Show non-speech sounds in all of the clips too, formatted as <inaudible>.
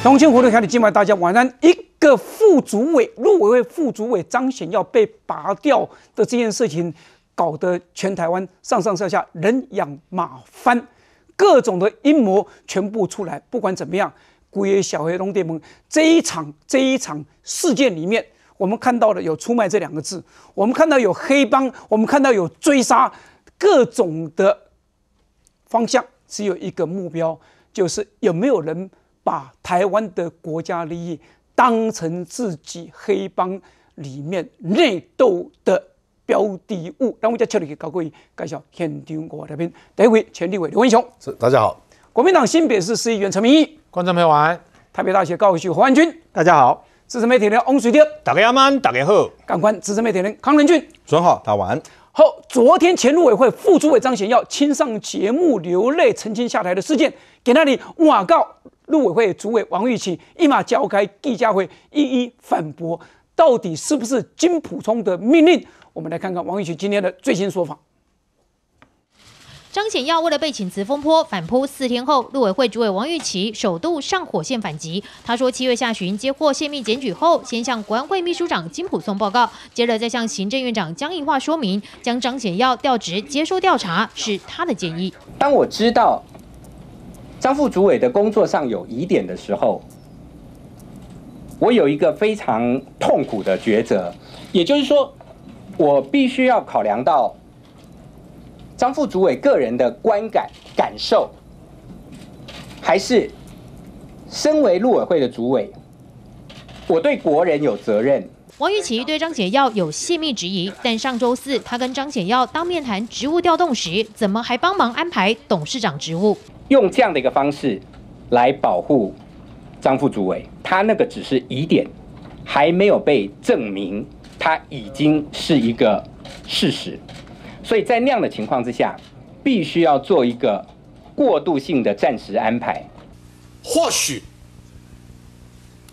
重庆湖头开始，今晚，大家晚上一个副主委、陆委会副主委张显耀被拔掉的这件事情，搞得全台湾上上下下人仰马翻，各种的阴谋全部出来。不管怎么样，古野小黑龙联盟这一场这一场事件里面，我们看到的有出卖这两个字，我们看到有黑帮，我们看到有追杀，各种的方向只有一个目标，就是有没有人。把台湾的国家利益当成自己黑帮里面内斗的标的物，那我们接接着去高哥一介绍天鼎国台兵，第一位前立委刘文雄，是大家好，国民党新北市市议员陈明义，观众朋友晚安。台北大学高修何汉军，大家好，资深媒体人翁水丁，大家阿大家好。感官观资深媒体人康仁俊，准好，打完后，昨天前立委会副主委张贤耀亲上节目流泪澄清下台的事件，给那里哇告。陆委会主委王玉琴一马交开，纪价会，一一反驳，到底是不是金普聪的命令？我们来看看王玉琴今天的最新说法。张显耀为了被请辞，风波反扑四天后，陆委会主委王玉琪首度上火线反击。他说，七月下旬接获泄密检举后，先向国安会秘书长金普松报告，接着再向行政院长江宜桦说明，将张显耀调职接受调查是他的建议。当我知道。张副主委的工作上有疑点的时候，我有一个非常痛苦的抉择，也就是说，我必须要考量到张副主委个人的观感感受，还是身为陆委会的主委，我对国人有责任。王玉琪对张显耀有泄密质疑，但上周四他跟张显耀当面谈职务调动时，怎么还帮忙安排董事长职务？用这样的一个方式来保护张副主委，他那个只是疑点，还没有被证明，他已经是一个事实。所以在那样的情况之下，必须要做一个过渡性的暂时安排，或许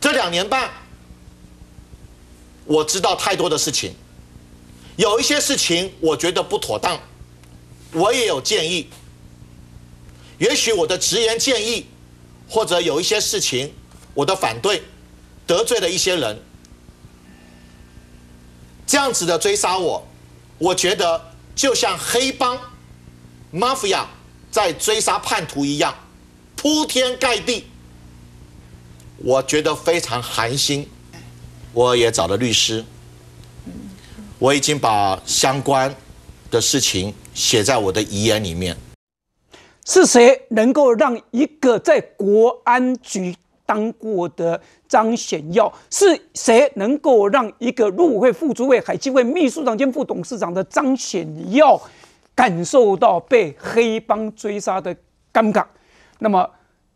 这两年半。我知道太多的事情，有一些事情我觉得不妥当，我也有建议。也许我的直言建议，或者有一些事情我的反对，得罪了一些人，这样子的追杀我，我觉得就像黑帮、mafia 在追杀叛徒一样，铺天盖地，我觉得非常寒心。我也找了律师，我已经把相关的事情写在我的遗言里面。是谁能够让一个在国安局当过的张显耀，是谁能够让一个陆委会副主委、海基会秘书长兼副董事长的张显耀感受到被黑帮追杀的尴尬？那么，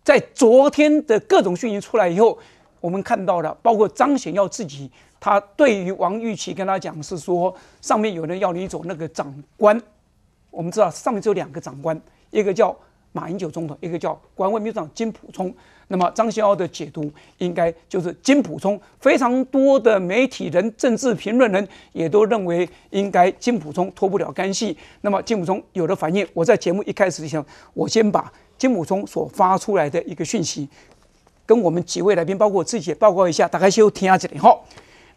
在昨天的各种讯息出来以后。我们看到的，包括张显耀自己，他对于王玉琪跟他讲是说，上面有人要你走那个长官。我们知道上面只有两个长官，一个叫马英九总统，一个叫关外秘书长金普聪。那么张显耀的解读应该就是金普聪。非常多的媒体人、政治评论人也都认为应该金普聪脱不了干系。那么金普聪有的反应，我在节目一开始候，我先把金普聪所发出来的一个讯息。跟我们几位来宾，包括我自己，也报告一下，大开就听一下这里哈。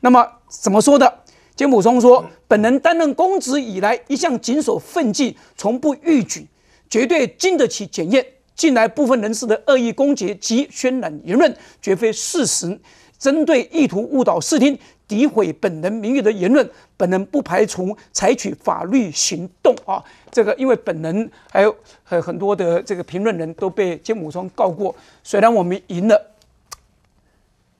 那么怎么说的？简普松说，本人担任公职以来，一向谨守奋进，从不逾矩，绝对经得起检验。近来部分人士的恶意攻击及渲染言论，绝非事实，针对意图误导视听。诋毁本人名誉的言论，本人不排除采取法律行动啊！这个，因为本人还有很多的这个评论人都被金武松告过，虽然我们赢了，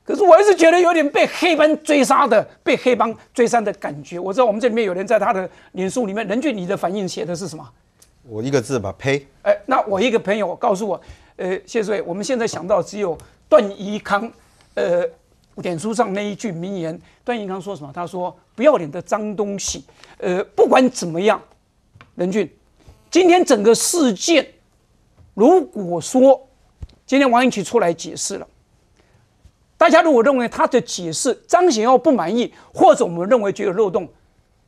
可是我还是觉得有点被黑帮追杀的，被黑帮追杀的感觉。我知道我们这里面有人在他的脸书里面，任俊你的反应写的是什么？我一个字吧，呸！哎，那我一个朋友告诉我，呃，谢瑞，我们现在想到只有段宜康，呃。脸书上那一句名言，段永康说什么？他说：“不要脸的脏东西。”呃，不管怎么样，任俊，今天整个事件，如果说今天王永奇出来解释了，大家如果认为他的解释张显要不满意，或者我们认为觉得漏洞。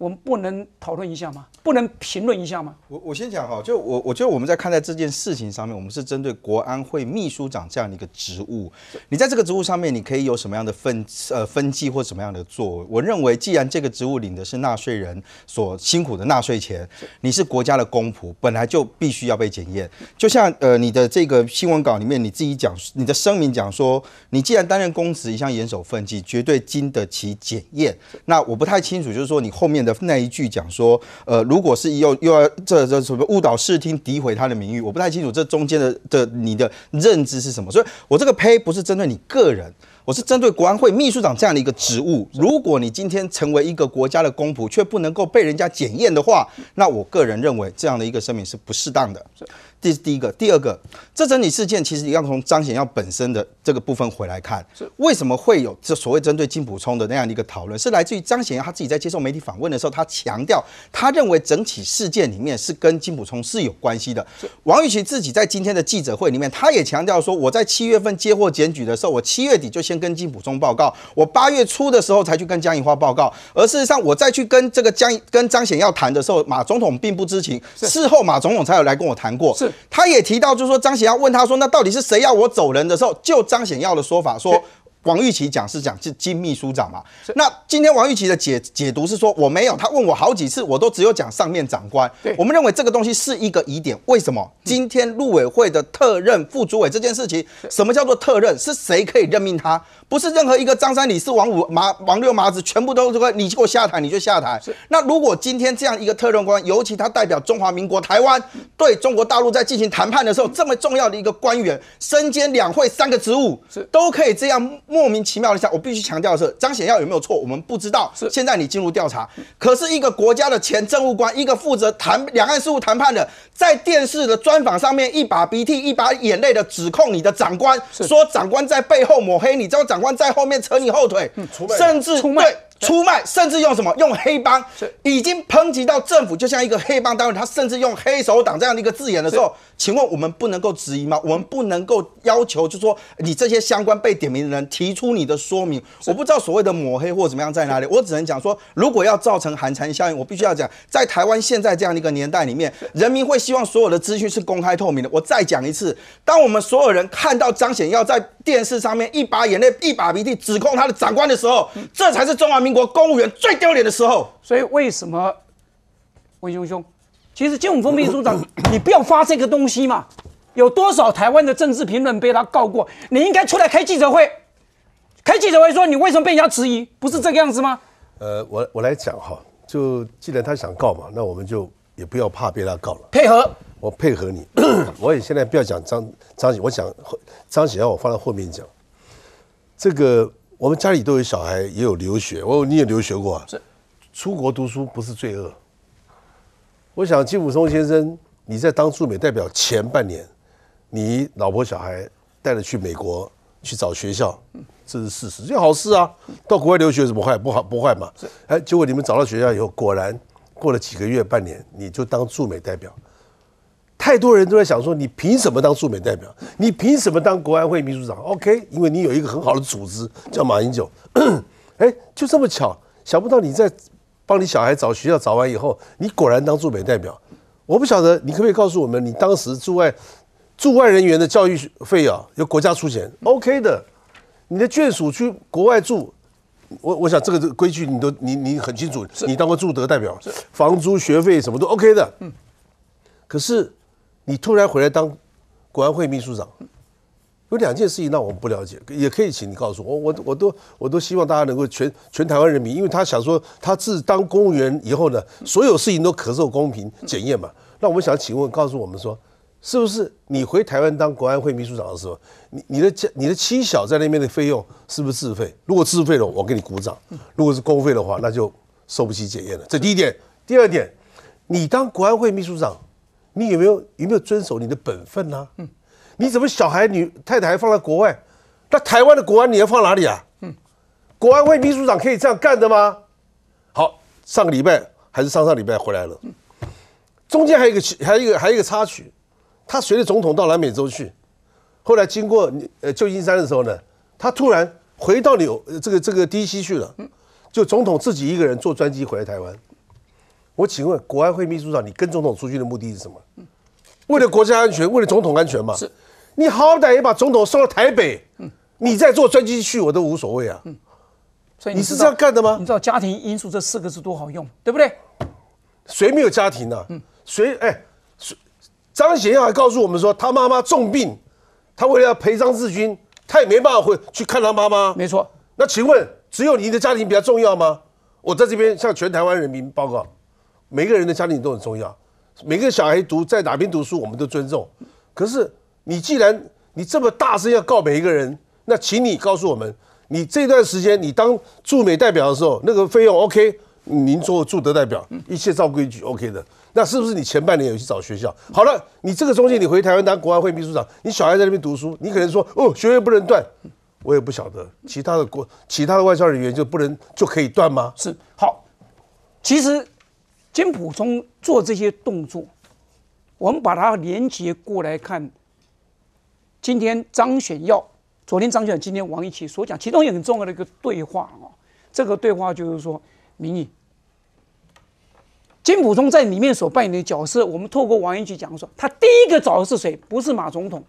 我们不能讨论一下吗？不能评论一下吗？我我先讲哈，就我我觉得我们在看待这件事情上面，我们是针对国安会秘书长这样的一个职务。你在这个职务上面，你可以有什么样的分呃分际或什么样的作为？我认为，既然这个职务领的是纳税人所辛苦的纳税钱，你是国家的公仆，本来就必须要被检验。就像呃你的这个新闻稿里面你自己讲，你的声明讲说，你既然担任公职，一向严守分际，绝对经得起检验。那我不太清楚，就是说你后面的。那一句讲说，呃，如果是又又要这这什么误导视听、诋毁他的名誉，我不太清楚这中间的的你的认知是什么。所以，我这个呸不是针对你个人，我是针对国安会秘书长这样的一个职务。如果你今天成为一个国家的公仆，却不能够被人家检验的话，那我个人认为这样的一个声明是不适当的。这是第一个，第二个，这整体事件其实要从张显耀本身的这个部分回来看，是为什么会有这所谓针对金普充的那样的一个讨论？是来自于张显耀他自己在接受媒体访问的时候，他强调他认为整体事件里面是跟金普充是有关系的。王玉琦自己在今天的记者会里面，他也强调说，我在七月份接获检举的时候，我七月底就先跟金普充报告，我八月初的时候才去跟江宜桦报告，而事实上我再去跟这个江跟张显耀谈的时候，马总统并不知情，事后马总统才有来跟我谈过。是。他也提到，就是说张显耀问他说：“那到底是谁要我走人？”的时候，就张显耀的说法，说王玉琪讲是讲是金秘书长嘛。那今天王玉琪的解解读是说我没有，他问我好几次，我都只有讲上面长官。我们认为这个东西是一个疑点，为什么？今天陆委会的特任副主委这件事情，什么叫做特任？是谁可以任命他？不是任何一个张三李四王五麻王六麻子，全部都是个，你给我下台你就下台。是，那如果今天这样一个特任官，尤其他代表中华民国台湾对中国大陆在进行谈判的时候，这么重要的一个官员，身兼两会三个职务，是，都可以这样莫名其妙的下，我必须强调的是，张显耀有没有错，我们不知道。是，现在你进入调查。可是，一个国家的前政务官，一个负责谈两岸事务谈判的，在电视的专访上面，一把鼻涕一把眼泪的指控你的长官，说长官在背后抹黑你，叫长。在后面扯你后腿，甚至出卖。出卖，甚至用什么用黑帮，已经抨击到政府，就像一个黑帮单位，他甚至用黑手党这样的一个字眼的时候，请问我们不能够质疑吗？我们不能够要求，就说你这些相关被点名的人提出你的说明。我不知道所谓的抹黑或怎么样在哪里，我只能讲说，如果要造成寒蝉效应，我必须要讲，在台湾现在这样的一个年代里面，人民会希望所有的资讯是公开透明的。我再讲一次，当我们所有人看到张显耀在电视上面一把眼泪一把鼻涕指控他的长官的时候，这才是中华民。国公务员最丢脸的时候，所以为什么魏雄兄，其实金武峰秘书长，<coughs> 你不要发这个东西嘛。有多少台湾的政治评论被他告过？你应该出来开记者会，开记者会说你为什么被人家质疑，不是这个样子吗？呃，我我来讲哈，就既然他想告嘛，那我们就也不要怕被他告了，配合我配合你。<coughs> 我也现在不要讲张张，我想张喜，让我放到后面讲这个。我们家里都有小孩，也有留学。我，你也留学过啊？是，出国读书不是罪恶。我想金辅松先生，你在当驻美代表前半年，你老婆小孩带着去美国去找学校，这是事实，是好事啊。到国外留学怎么坏？不好不坏嘛。是，哎，结果你们找到学校以后，果然过了几个月、半年，你就当驻美代表。太多人都在想说，你凭什么当驻美代表？你凭什么当国安会秘书长？OK，因为你有一个很好的组织叫马英九。<coughs> 哎，就这么巧，想不到你在帮你小孩找学校找完以后，你果然当驻美代表。我不晓得你可不可以告诉我们，你当时驻外驻外人员的教育费啊，由国家出钱，OK 的。你的眷属去国外住，我我想这个这个规矩你都你你很清楚，你当过驻德代表，房租学费什么都 OK 的。嗯。可是。你突然回来当国安会秘书长，有两件事情，那我们不了解，也可以请你告诉我，我我我都我都希望大家能够全全台湾人民，因为他想说，他自当公务员以后呢，所有事情都可受公平检验嘛。那我们想请问，告诉我们说，是不是你回台湾当国安会秘书长的时候，你你的家你的妻小在那边的费用是不是自费？如果自费了，我给你鼓掌；如果是公费的话，那就受不起检验了。这第一点，第二点，你当国安会秘书长。你有没有有没有遵守你的本分呢？嗯，你怎么小孩女太太还放在国外？那台湾的国安你要放哪里啊？嗯，国安会秘书长可以这样干的吗？好，上个礼拜还是上上礼拜回来了。中间还有一个，还有一个，还有一个插曲，他随着总统到南美洲去，后来经过呃旧金山的时候呢，他突然回到纽这个这个 DC 去了，就总统自己一个人坐专机回来台湾。我请问国安会秘书长，你跟总统出去的目的是什么？为了国家安全，为了总统安全嘛？是。你好歹也把总统送到台北，你再坐专机去我都无所谓啊。嗯，你是这样干的吗？你知道家庭因素这四个字多好用，对不对？谁没有家庭呢？嗯，谁？哎，谁？张贤耀还告诉我们说，他妈妈重病，他为了要陪张志军，他也没办法回去看他妈妈。没错。那请问，只有你的家庭比较重要吗？我在这边向全台湾人民报告。每个人的家庭都很重要，每个小孩读在哪边读书，我们都尊重。可是你既然你这么大声要告每一个人，那请你告诉我们，你这段时间你当驻美代表的时候，那个费用 OK？您做驻德代表，一切照规矩 OK 的。那是不是你前半年有去找学校？好了，你这个中介你回台湾当国安会秘书长，你小孩在那边读书，你可能说哦，学业不能断，我也不晓得。其他的国其他的外交人员就不能就可以断吗？是好，其实。金普聪做这些动作，我们把它连接过来看。今天张选耀，昨天张选今天王一奇所讲，其中也很重要的一个对话哦。这个对话就是说，明义金普聪在里面所扮演的角色，我们透过王一奇讲说，他第一个找的是谁？不是马总统，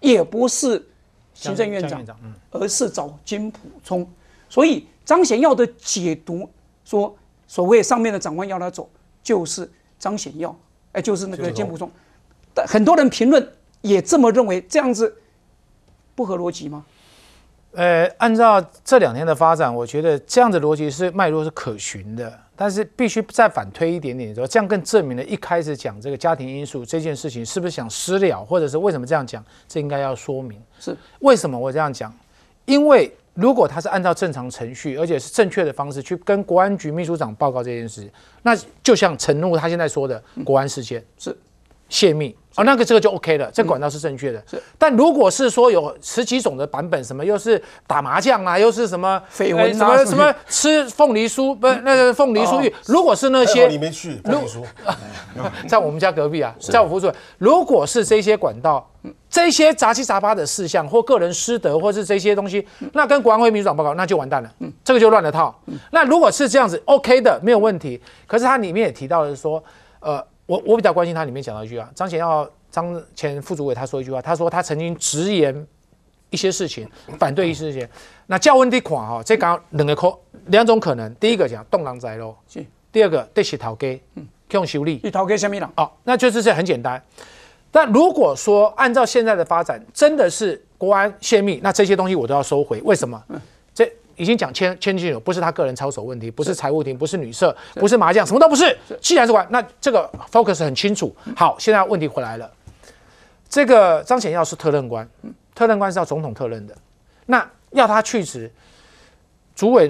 也不是行政院长，而是找金普聪。所以张显耀的解读说，所谓上面的长官要他走。就是张显耀，哎，就是那个金普中，但很多人评论也这么认为，这样子不合逻辑吗？呃，按照这两天的发展，我觉得这样子逻辑是脉络是可循的，但是必须再反推一点点说，这样更证明了一开始讲这个家庭因素这件事情是不是想私了，或者是为什么这样讲，这应该要说明是为什么我这样讲，因为。如果他是按照正常程序，而且是正确的方式去跟国安局秘书长报告这件事，那就像陈露他现在说的，国安事件是。泄密啊，那个这个就 OK 了，这管道是正确的。是，但如果是说有十几种的版本，什么又是打麻将啊，又是什么绯闻什么什么吃凤梨酥，不那个凤梨酥玉，如果是那些，你没去凤梨酥，<laughs> 在我们家隔壁啊，在我附近。如果是这些管道，这些杂七杂八的事项或个人失德，或是这些东西，那跟国安会秘书长报告，那就完蛋了，嗯，这个就乱了套。嗯，那如果是这样子，OK 的没有问题。可是它里面也提到了说，呃。我我比较关心他里面讲到一句啊，张前要张前副主委他说一句话，他说他曾经直言一些事情，反对一些事情。那叫我的款哈，这刚两个可两种可能，第一个讲动狼仔咯，第二个得是头给嗯，去用修理。头给什么人？哦，那就是这很简单。那如果说按照现在的发展，真的是国安泄密，那这些东西我都要收回。为什么？已经讲千千金了，不是他个人操守问题，不是财务厅，不是女色，不是麻将，什么都不是。既然是官，那这个 focus 很清楚。好，现在问题回来了。这个张显耀是特任官，特任官是要总统特任的。那要他去职，主委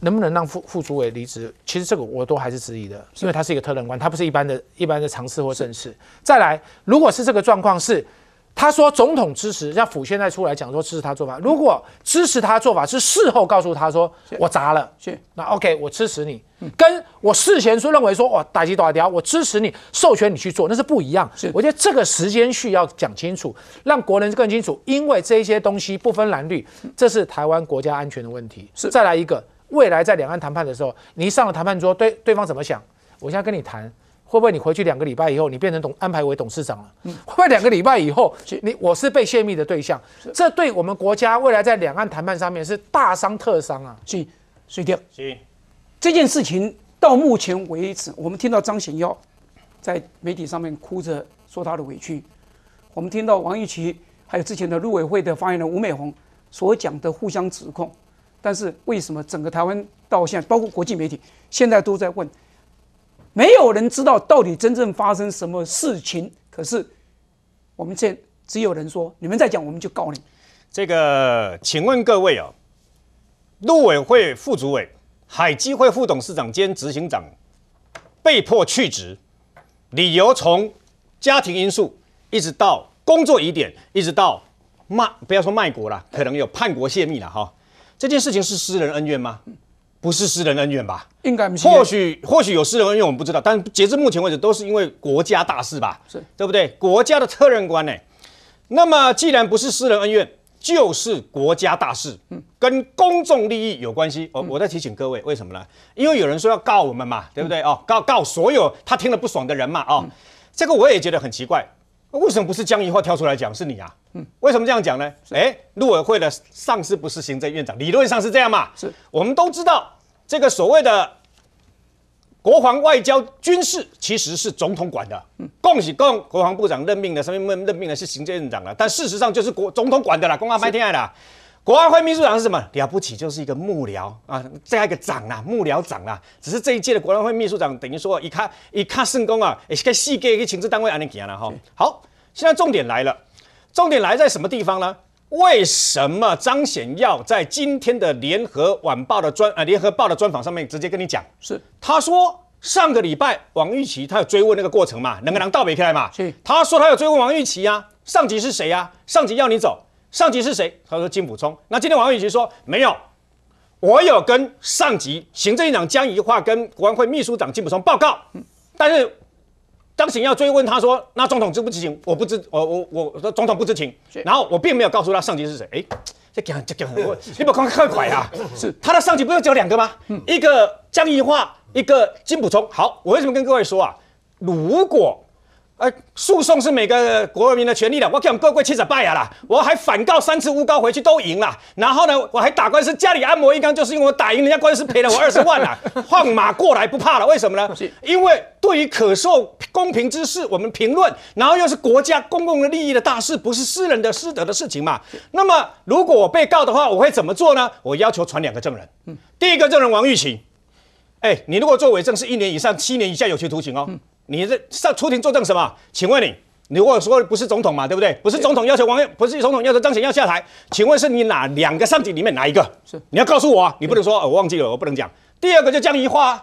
能不能让副副主委离职？其实这个我都还是质疑的，因为他是一个特任官，他不是一般的、一般的常侍或正侍。再来，如果是这个状况是。他说总统支持，像府现在出来讲说支持他做法。如果支持他做法是事后告诉他说我砸了，那 OK 我支持你，跟我事前说认为说哇打击少条，我支持你授权你去做，那是不一样。我觉得这个时间序要讲清楚，让国人更清楚，因为这些东西不分蓝绿，这是台湾国家安全的问题。是再来一个，未来在两岸谈判的时候，你一上了谈判桌，对对方怎么想，我现在跟你谈。会不会你回去两个礼拜以后，你变成董安排为董事长了？嗯，会不会两个礼拜以后，你我是被泄密的对象？这对我们国家未来在两岸谈判上面是大伤特伤啊！以睡觉。行，这件事情到目前为止，我们听到张显耀在媒体上面哭着说他的委屈，我们听到王玉琪还有之前的陆委会的发言人吴美红所讲的互相指控，但是为什么整个台湾到现在，包括国际媒体现在都在问？没有人知道到底真正发生什么事情，可是我们现只有人说你们在讲，我们就告你。这个，请问各位啊，陆委会副主委、海基会副董事长兼执行长被迫去职，理由从家庭因素一直到工作疑点，一直到卖不要说卖国了，可能有叛国泄密了哈，这件事情是私人恩怨吗？不是私人恩怨吧？应该不是。或许或许有私人恩怨，我们不知道。但截至目前为止，都是因为国家大事吧？是，对不对？国家的特任官呢？那么既然不是私人恩怨，就是国家大事，嗯，跟公众利益有关系。我我在提醒各位，为什么呢？因为有人说要告我们嘛，对不对？哦，告告所有他听了不爽的人嘛，哦，这个我也觉得很奇怪，为什么不是江宜桦跳出来讲是你啊？嗯，为什么这样讲呢？哎，陆委会的上司不是行政院长，理论上是这样嘛？是，我们都知道。这个所谓的国防外交军事其实是总统管的，恭喜恭，国防部长任命的上面任命的是行政院长了，但事实上就是国总统管的啦，公安爸天好了，国安会秘书长是什么？了不起，就是一个幕僚啊，这样一个长啊，幕僚长啊，只是这一届的国安会秘书长等于说一看一看圣功啊，也是个细格一个情职单位安尼行了哈。好，现在重点来了，重点来在什么地方呢？为什么张显耀在今天的联合晚报的专啊联合报的专访上面直接跟你讲？是他说上个礼拜王玉琪他有追问那个过程嘛，能不能道别开来嘛？是他说他有追问王玉琪呀，上级是谁呀？上级要你走，上级是谁？他说金普聪。那今天王玉琪说没有，我有跟上级行政院长江宜桦跟国安会秘书长金普聪报告，但是。当时要追问他说：“那总统知不知情？我不知，我我我，说总统不知情。然后我并没有告诉他上级是谁。哎，这讲这讲，你把快快快啊！是他的上级不就只有两个吗？一个江宜桦，一个金溥聪。好，我为什么跟各位说啊？如果……哎，诉讼是每个国民的权利了。我跟各位记者拜呀啦，我还反告三次诬告回去都赢了。然后呢，我还打官司，家里按摩一缸，就是因为我打赢人家官司赔了我二十万了，换 <laughs> 马过来不怕了？为什么呢？因为对于可受公平之事，我们评论，然后又是国家公共的利益的大事，不是私人的私德的事情嘛。那么如果我被告的话，我会怎么做呢？我要求传两个证人。嗯，第一个证人王玉琴。哎，你如果做伪证，是一年以上七年以下有期徒刑哦。你这上出庭作证什么？请问你，如果说不是总统嘛，对不对？不是总统要求王，不是总统要求张显要下台，请问是你哪两个上级里面哪一个是？你要告诉我啊，你不能说，我忘记了，我不能讲。第二个就江宜桦，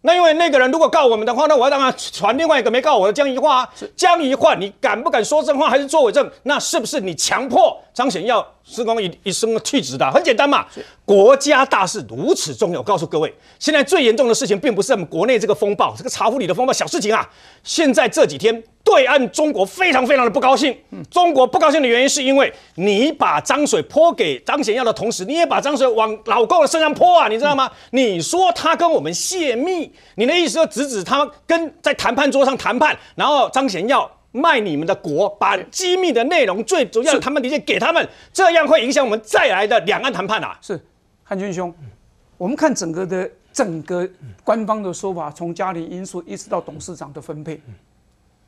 那因为那个人如果告我们的话，那我要让他传另外一个没告我的江宜桦啊。江宜桦，你敢不敢说真话还是作伪证？那是不是你强迫张显要时工一一生去职的，很简单嘛。国家大事如此重要，我告诉各位，现在最严重的事情，并不是我们国内这个风暴，这个茶壶里的风暴，小事情啊。现在这几天，对岸中国非常非常的不高兴。中国不高兴的原因，是因为你把脏水泼给张显耀的同时，你也把脏水往老高身上泼啊，你知道吗？你说他跟我们泄密，你的意思就指指他跟在谈判桌上谈判，然后张显耀。卖你们的国，把机密的内容最主要谈判底线给他们，这样会影响我们再来的两岸谈判啊！是汉军兄，我们看整个的整个官方的说法，从家庭因素一直到董事长的分配，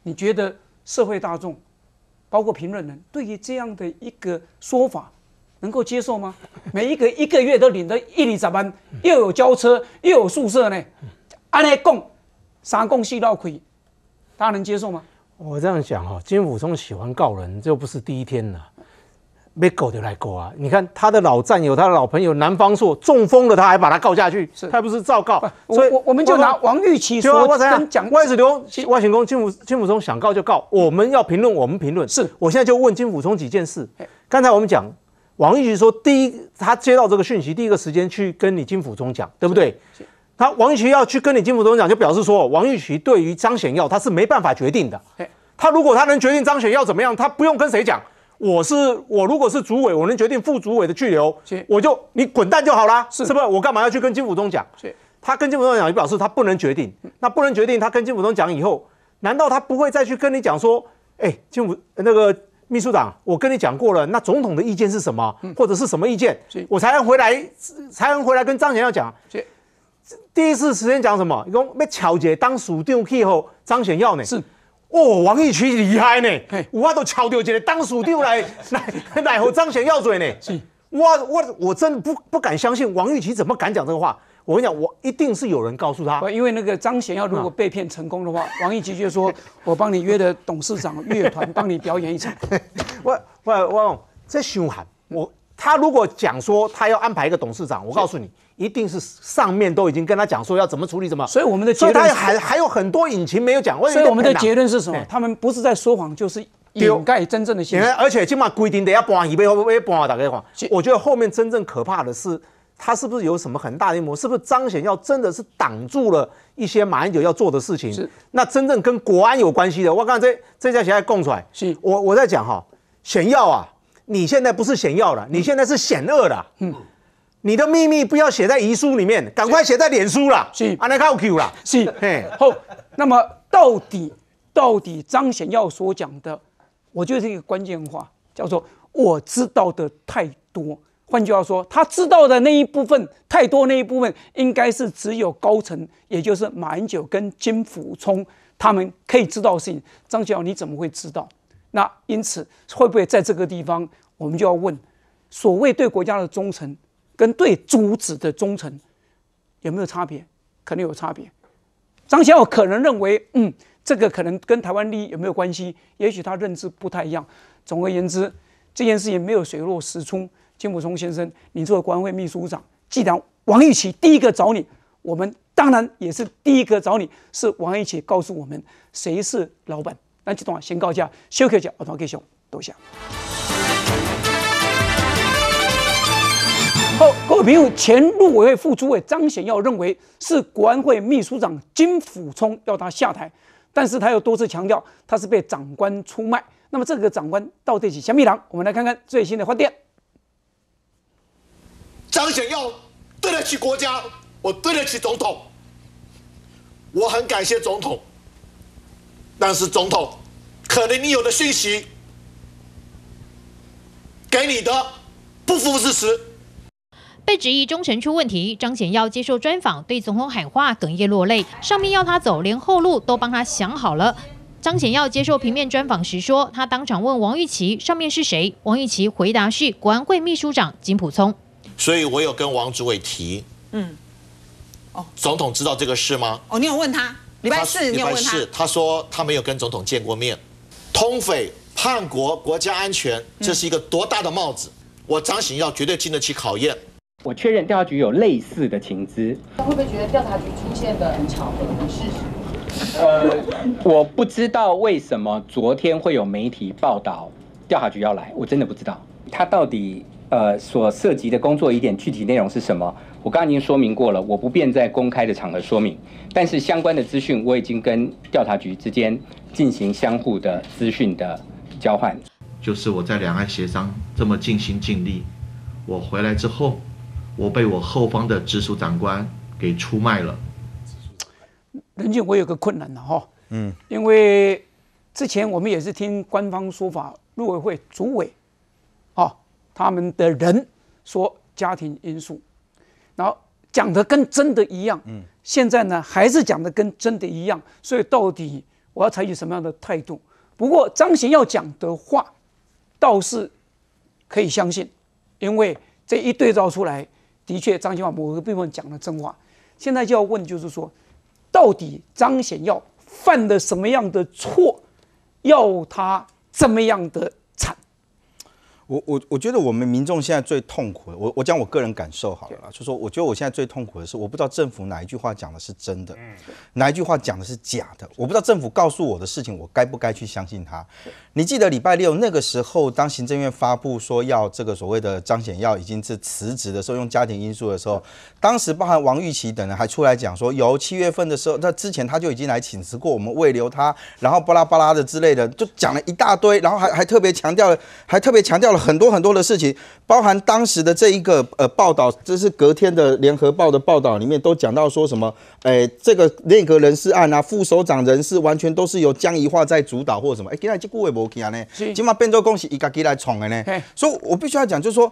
你觉得社会大众，包括评论人，对于这样的一个说法能够接受吗？<laughs> 每一个一个月都领得一里扎班，又有交车，又有宿舍呢，安内供，三供四绕亏，家能接受吗？我这样讲哈，金辅宗喜欢告人，这不是第一天了。没狗就来告啊！你看他的老战友，他的老朋友南方朔中风了，他还把他告下去，他不是照告。所以，我我们就拿王玉琦说，外子刘外孙公金辅金辅宗想告就告。我们要评论，我们评论。是我现在就问金辅宗几件事。刚才我们讲，王玉琦说，第一，他接到这个讯息，第一个时间去跟你金辅中讲，对不对？他王玉琦要去跟你金普东讲，就表示说王玉琦对于张显耀他是没办法决定的。他如果他能决定张显耀怎么样，他不用跟谁讲。我是我如果是主委，我能决定副主委的去留，我就你滚蛋就好啦。是是不是？我干嘛要去跟金普东讲？他跟金普东讲，就表示他不能决定。那不能决定，他跟金普东讲以后，难道他不会再去跟你讲说，哎，金普那个秘书长，我跟你讲过了，那总统的意见是什么，或者是什么意见，我才能回来，才能回来跟张显耀讲。第一次时间讲什么？讲被巧姐当署长去后张显耀呢？是哦，王玉琦厉害呢，五我都巧掉起当署长来 <laughs> 来来后张显耀嘴呢？是我我我真不不敢相信王玉琦怎么敢讲这个话？我跟你讲，我一定是有人告诉他，因为那个张显耀如果被骗成功的话，王玉琦就说 <laughs> 我帮你约的董事长乐团帮你表演一场。我我我这凶孩我。他如果讲说他要安排一个董事长，我告诉你，一定是上面都已经跟他讲说要怎么处理怎么。所以我们的所以他还还有很多隐情没有讲。所以我们的结论是什么？他们不是在说谎，就是掩盖真正的。而且今晚规定得要搬完一杯后，不会搬啊，打个谎。我觉得后面真正可怕的，是他是不是有什么很大的阴谋？是不是彰显要真的是挡住了一些马英九要做的事情？是。那真正跟国安有关系的，我刚才这这家企业供出来。是。我我在讲哈，显要啊。你现在不是险要了，你现在是险恶了。嗯，你的秘密不要写在遗书里面，赶快写在脸书啦。是，安来靠 Q 啦。是，嘿，好。那么到底到底张显耀所讲的，我觉得是一个关键话叫做“我知道的太多”。换句话说，他知道的那一部分太多，那一部分应该是只有高层，也就是马英九跟金福聪他们可以知道的事情。张显耀你怎么会知道？那因此会不会在这个地方，我们就要问，所谓对国家的忠诚跟对主子的忠诚有没有差别？可能有差别。张小生可能认为，嗯，这个可能跟台湾利益有没有关系？也许他认知不太一样。总而言之，这件事情没有水落石出。金溥聪先生，你做安会秘书长，既然王玉琦第一个找你，我们当然也是第一个找你。是王玉琦告诉我们谁是老板。那这段先告假，休课间我再继续读一下。好，各位朋友，前陆委会副主委张显耀认为是国安会秘书长金辅聪要他下台，但是他又多次强调他是被长官出卖。那么这个长官到底是谁？我们来看看最新的发电。张显耀对得起国家，我对得起总统，我很感谢总统。但是总统，可能你有的讯息给你的不符事实。被质疑忠诚出问题。张显耀接受专访，对总统喊话，哽咽落泪。上面要他走，连后路都帮他想好了。张显耀接受平面专访时说，他当场问王玉琪上面是谁，王玉琪回答是国安会秘书长金普聪。所以我有跟王志伟提，嗯，哦，总统知道这个事吗？哦，你有问他。礼拜四，礼拜四，他说他没有跟总统见过面，通匪叛国国家安全，这是一个多大的帽子？我张醒耀绝对经得起考验。我确认调查局有类似的情资，他会不会觉得调查局出现的很巧合、很事实？呃，我不知道为什么昨天会有媒体报道调查局要来，我真的不知道他到底呃所涉及的工作疑点具体内容是什么。我刚刚已经说明过了，我不便在公开的场合说明，但是相关的资讯我已经跟调查局之间进行相互的资讯的交换。就是我在两岸协商这么尽心尽力，我回来之后，我被我后方的直属长官给出卖了。任俊，我有个困难了哈，嗯，因为之前我们也是听官方说法，陆委会主委哦，他们的人说家庭因素。然后讲的跟真的一样，嗯，现在呢还是讲的跟真的一样，所以到底我要采取什么样的态度？不过张显要讲的话，倒是可以相信，因为这一对照出来，的确张显话某个部分讲了真话。现在就要问，就是说，到底张显要犯的什么样的错，要他怎么样的？我我我觉得我们民众现在最痛苦的，我我讲我个人感受好了，就说我觉得我现在最痛苦的是，我不知道政府哪一句话讲的是真的，哪一句话讲的是假的，我不知道政府告诉我的事情，我该不该去相信他。你记得礼拜六那个时候，当行政院发布说要这个所谓的张显耀已经是辞职的时候，用家庭因素的时候，当时包含王玉琪等人还出来讲说，有七月份的时候，他之前他就已经来请辞过，我们未留他，然后巴拉巴拉的之类的，就讲了一大堆，然后还还特别强调了，还特别强调。很多很多的事情，包含当时的这一个呃报道，这是隔天的联合报的报道里面都讲到说什么？哎，这个内阁人事案啊，副首长人事完全都是由江宜桦在主导或什么？哎，其他结果会无去啊呢？起码变作公是伊家己来闯的呢。所以，我必须要讲，就是说。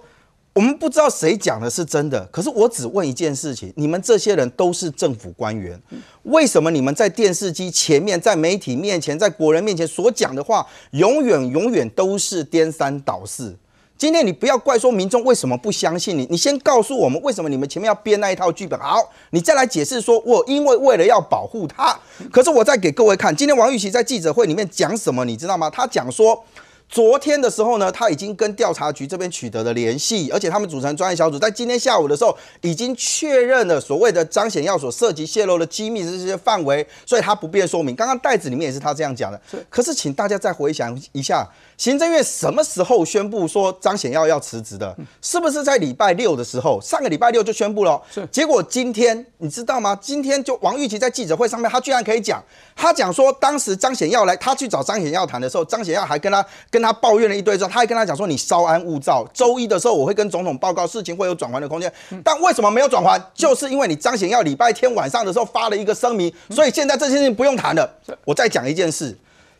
我们不知道谁讲的是真的，可是我只问一件事情：你们这些人都是政府官员，为什么你们在电视机前面、在媒体面前、在国人面前所讲的话，永远永远都是颠三倒四？今天你不要怪说民众为什么不相信你，你先告诉我们为什么你们前面要编那一套剧本。好，你再来解释说，我因为为了要保护他，可是我再给各位看，今天王玉琪在记者会里面讲什么，你知道吗？他讲说。昨天的时候呢，他已经跟调查局这边取得了联系，而且他们组成专案小组，在今天下午的时候已经确认了所谓的张显耀所涉及泄露的机密这些范围，所以他不便说明。刚刚袋子里面也是他这样讲的。可是请大家再回想一下，行政院什么时候宣布说张显耀要辞职的？是不是在礼拜六的时候？上个礼拜六就宣布了。是。结果今天，你知道吗？今天就王玉琪在记者会上面，他居然可以讲，他讲说当时张显耀来，他去找张显耀谈的时候，张显耀还跟他跟。他抱怨了一堆之后，他还跟他讲说：“你稍安勿躁，周一的时候我会跟总统报告事情会有转圜的空间。”但为什么没有转圜？就是因为你张显要礼拜天晚上的时候发了一个声明，所以现在这些事情不用谈了。我再讲一件事：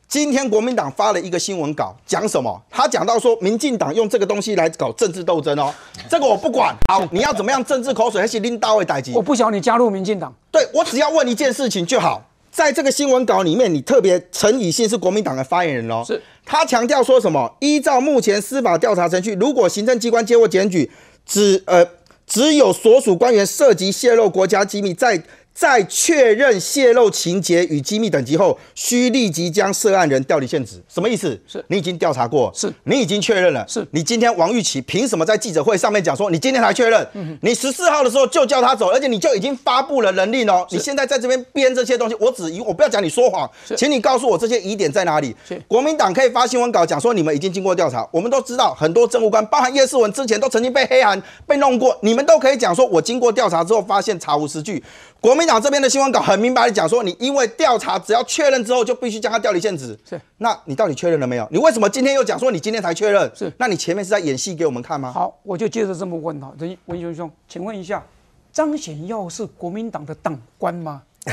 今天国民党发了一个新闻稿，讲什么？他讲到说民进党用这个东西来搞政治斗争哦。这个我不管，好，你要怎么样政治口水还是拎大卫摆级？我不想你加入民进党，对我只要问一件事情就好。在这个新闻稿里面，你特别陈以信是国民党的发言人哦。是。他强调说什么？依照目前司法调查程序，如果行政机关接获检举，只呃只有所属官员涉及泄露国家机密，在。在确认泄露情节与机密等级后，需立即将涉案人调离现职。什么意思？是你已经调查过，是你已经确认了，是你今天王玉琪凭什么在记者会上面讲说你今天才确认？嗯你十四号的时候就叫他走，而且你就已经发布了人令喽。你现在在这边编这些东西，我只疑我不要讲你说谎，请你告诉我这些疑点在哪里？国民党可以发新闻稿讲说你们已经经过调查，我们都知道很多政务官，包含叶世文之前都曾经被黑函被弄过，你们都可以讲说我经过调查之后发现查无实据。国民党这边的新闻稿很明白的讲说，你因为调查，只要确认之后，就必须将他调离现职。是，那你到底确认了没有？你为什么今天又讲说你今天才确认？是，那你前面是在演戏给我们看吗？好，我就接着这么问哈，文文兄，请问一下，张显耀是国民党的党官吗？<laughs>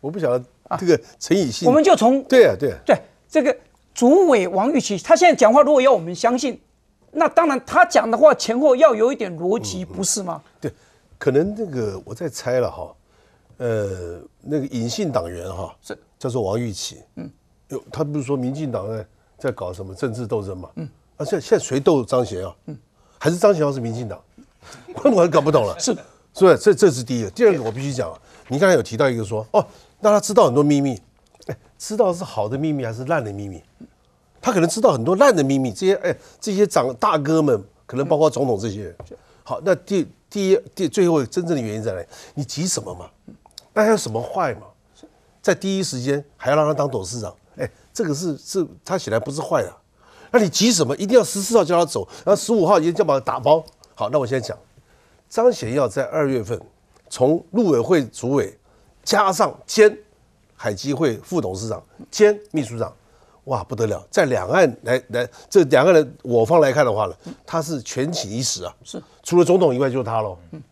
我不晓得这个成以戏。我们就从对啊，对啊，对这个主委王玉琪，他现在讲话，如果要我们相信，那当然他讲的话前后要有一点逻辑，不是吗？对。可能那个我在猜了哈，呃，那个隐性党员哈，是叫做王玉琪，嗯，有他不是说民进党在在搞什么政治斗争嘛，嗯，啊，现现在谁斗张贤啊？嗯，还是张贤耀是民进党，我 <laughs> 我搞不懂了，是，是不是？这这是第一个，第二个我必须讲你刚才有提到一个说，哦，那他知道很多秘密，哎，知道是好的秘密还是烂的秘密？他可能知道很多烂的秘密，这些哎，这些长大哥们，可能包括总统这些人，好，那第。第一，第最后真正的原因在哪里？你急什么嘛？那还有什么坏嘛？在第一时间还要让他当董事长，哎，这个是是他显然不是坏的。那你急什么？一定要十四号叫他走，然后十五号已经叫把他打包。好，那我先讲，张显耀在二月份从陆委会主委加上兼海基会副董事长兼秘书长。哇，不得了！在两岸来来，这两个人，我方来看的话呢，他是全起一时啊，是除了总统以外就是他喽。嗯，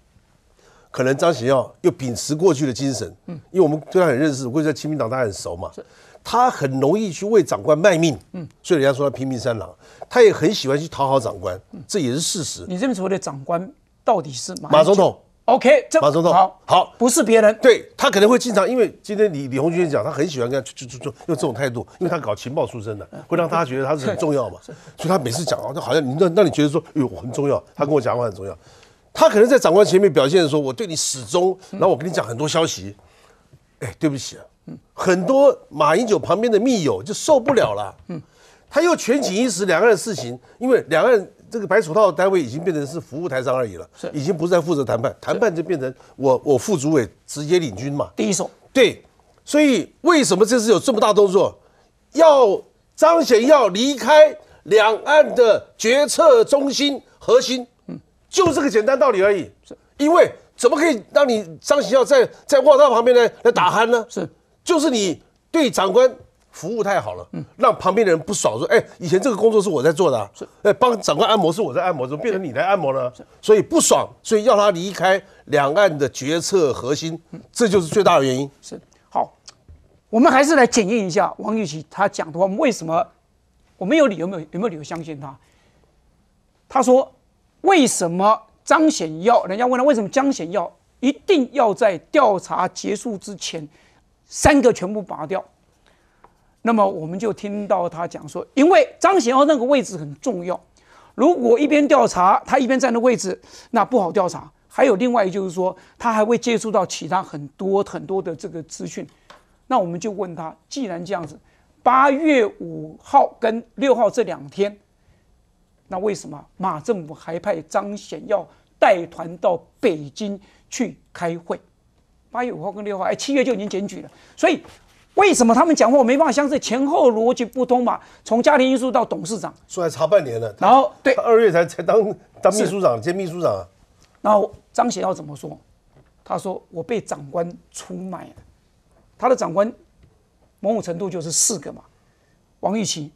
可能张学耀又秉持过去的精神，嗯，因为我们对他很认识，过去在亲民党大家很熟嘛，是，他很容易去为长官卖命，嗯，所以人家说他拼命三郎，他也很喜欢去讨好长官，这也是事实。你认为所谓的长官到底是马？马总统。OK，马总统好，好不是别人，对他可能会经常，因为今天李李红军讲，他很喜欢跟就就就用这种态度，因为他搞情报出身的，会让大家觉得他是很重要嘛，所以他每次讲啊，就好像你那让你觉得说，哎呦，我很重要，他跟我讲话很重要，他可能在长官前面表现说，我对你始终，然后我跟你讲很多消息，哎，对不起啊，很多马英九旁边的密友就受不了了，嗯，他又全情一时两岸的事情，因为两岸。这个白手套单位已经变成是服务台上而已了，是已经不再负责谈判，谈判就变成我我副主委直接领军嘛，第一手对，所以为什么这次有这么大动作，要张显要离开两岸的决策中心核心，嗯，就这个简单道理而已，是，因为怎么可以让你张显要在在卧到旁边呢，来打鼾呢？是，就是你对长官。服务太好了，嗯，让旁边的人不爽。说，哎，以前这个工作是我在做的，是，哎，帮长官按摩是我在按摩，怎么变成你来按摩了？所以不爽，所以要他离开两岸的决策核心，嗯，这就是最大的原因。<laughs> 是好，我们还是来检验一下王玉玺他讲的话，为什么我没有理由没有有没有理由相信他？他说，为什么张显耀？人家问他为什么张显耀一定要在调查结束之前三个全部拔掉？那么我们就听到他讲说，因为张显耀那个位置很重要，如果一边调查他一边站的位置，那不好调查。还有另外就是说，他还会接触到其他很多很多的这个资讯。那我们就问他，既然这样子，八月五号跟六号这两天，那为什么马政府还派张显耀带团到北京去开会？八月五号跟六号，哎，七月就已经检举了，所以。为什么他们讲话我没办法相信？前后逻辑不通嘛？从家庭因素到董事长，说来差半年了。然后，对，二月才才当当秘书长兼秘书长。然后张贤耀怎么说？他说我被长官出卖了。他的长官，某种程度就是四个嘛：王玉琪、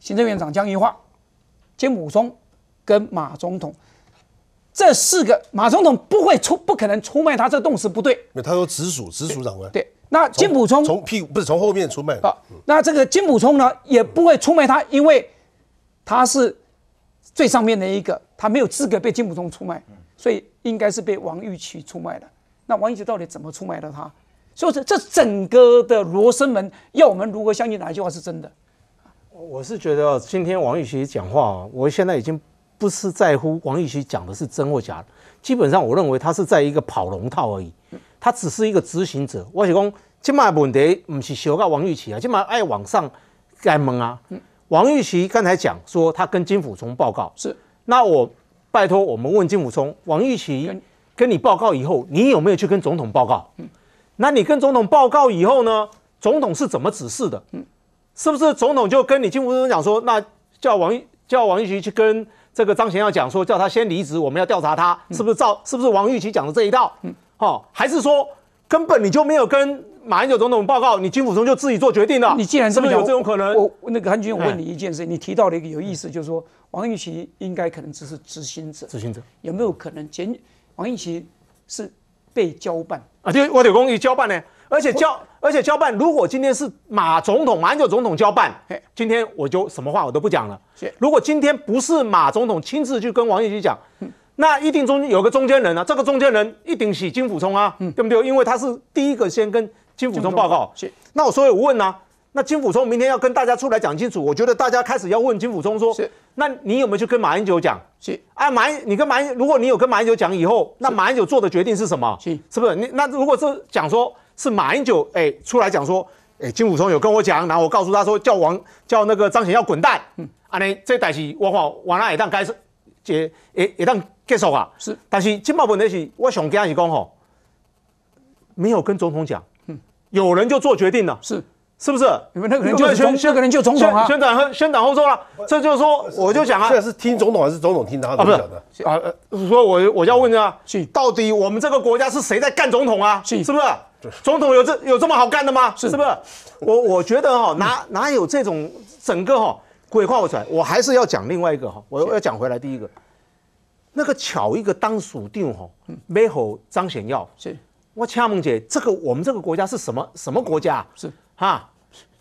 行政院长江宜桦、兼武松跟马总统。这四个马总统不会出，不可能出卖他。这动词不对。他说直属直属长官。对。那金普冲从屁股不是从后面出卖。好，那这个金普冲呢，也不会出卖他，因为他是最上面的一个，他没有资格被金普冲出卖，所以应该是被王玉琪出卖的。那王玉琪到底怎么出卖了他？所以这这整个的罗生门，要我们如何相信哪一句话是真的？我是觉得今天王玉琪讲话，我现在已经不是在乎王玉琪讲的是真或假。基本上，我认为他是在一个跑龙套而已，他只是一个执行者。我想讲，这嘛问题不是小个王玉琪啊，这嘛爱往上盖蒙啊。王玉琪刚才讲说，他跟金辅聪报告是。那我拜托我们问金辅聪，王玉琪跟你报告以后，你有没有去跟总统报告？那你跟总统报告以后呢？总统是怎么指示的？是不是总统就跟你金辅聪讲说，那叫王叫王玉琪去跟？这个张贤要讲说，叫他先离职，我们要调查他是不是照是不是王玉琪讲的这一套，嗯，好，还是说根本你就没有跟马英九总统报告，你金溥中就自己做决定了？你既然是不是有这种可能，我那个韩军，我问你一件事，你提到的一个有意思就是说，王玉琪应该可能只是执行者，执行者有没有可能简王玉琪是被交办啊？对，我得公与交办呢？而且交，而且交办。如果今天是马总统、马英九总统交办，今天我就什么话我都不讲了。如果今天不是马总统亲自去跟王毅去讲，那一定中有个中间人啊。这个中间人一定是金辅聪啊，对不对？因为他是第一个先跟金辅聪报告。是。那我所以我问呢，那金辅聪明天要跟大家出来讲清楚。我觉得大家开始要问金辅聪说，那你有没有去跟马英九讲？是啊，马英，你跟马英，如果你有跟马英九讲以后，那马英九做的决定是什么？是，是不是？你那如果是讲说。是马英九哎出来讲说，哎金武松有跟我讲，然后我告诉他说叫王叫那个张显要滚蛋，嗯，安尼这代我王完了一趟该是结一一趟结束啊，是，但是金毛问题是我想跟他是讲吼，没有跟总统讲，嗯，有人就做决定了是。是不是？你们那个人就先那个人就总统啊，先斩后先斩后奏了。这就是说，我就讲啊，这是听总统还是总统听他的啊？不是啊，说我我要问啊，到底我们这个国家是谁在干总统啊？是不是？总统有这有这么好干的吗？是是不是？我我觉得哈，哪哪有这种整个哈鬼话我出我还是要讲另外一个哈，我要讲回来第一个，那个巧一个当属定哈，没吼张显耀是。我恰梦姐，这个我们这个国家是什么什么国家？是。哈，